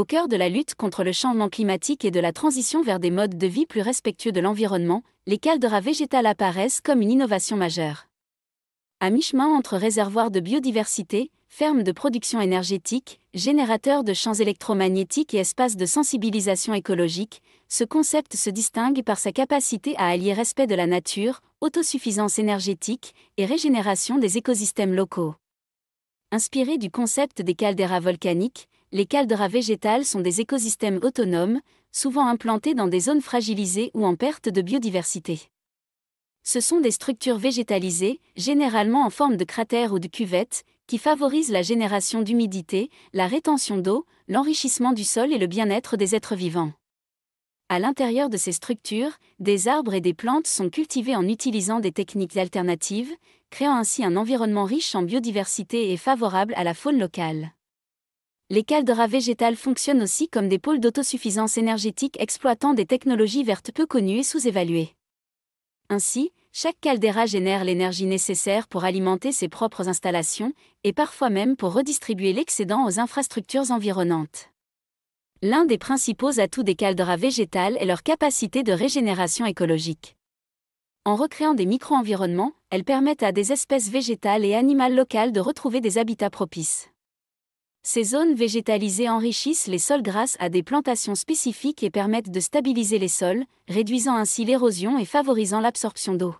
au cœur de la lutte contre le changement climatique et de la transition vers des modes de vie plus respectueux de l'environnement, les calderas végétales apparaissent comme une innovation majeure. À mi-chemin entre réservoirs de biodiversité, fermes de production énergétique, générateurs de champs électromagnétiques et espaces de sensibilisation écologique, ce concept se distingue par sa capacité à allier respect de la nature, autosuffisance énergétique et régénération des écosystèmes locaux. Inspiré du concept des calderas volcaniques, les calderas végétales sont des écosystèmes autonomes, souvent implantés dans des zones fragilisées ou en perte de biodiversité. Ce sont des structures végétalisées, généralement en forme de cratères ou de cuvettes, qui favorisent la génération d'humidité, la rétention d'eau, l'enrichissement du sol et le bien-être des êtres vivants. À l'intérieur de ces structures, des arbres et des plantes sont cultivés en utilisant des techniques alternatives, créant ainsi un environnement riche en biodiversité et favorable à la faune locale les calderas végétales fonctionnent aussi comme des pôles d'autosuffisance énergétique exploitant des technologies vertes peu connues et sous-évaluées. Ainsi, chaque caldera génère l'énergie nécessaire pour alimenter ses propres installations et parfois même pour redistribuer l'excédent aux infrastructures environnantes. L'un des principaux atouts des calderas végétales est leur capacité de régénération écologique. En recréant des micro-environnements, elles permettent à des espèces végétales et animales locales de retrouver des habitats propices. Ces zones végétalisées enrichissent les sols grâce à des plantations spécifiques et permettent de stabiliser les sols, réduisant ainsi l'érosion et favorisant l'absorption d'eau.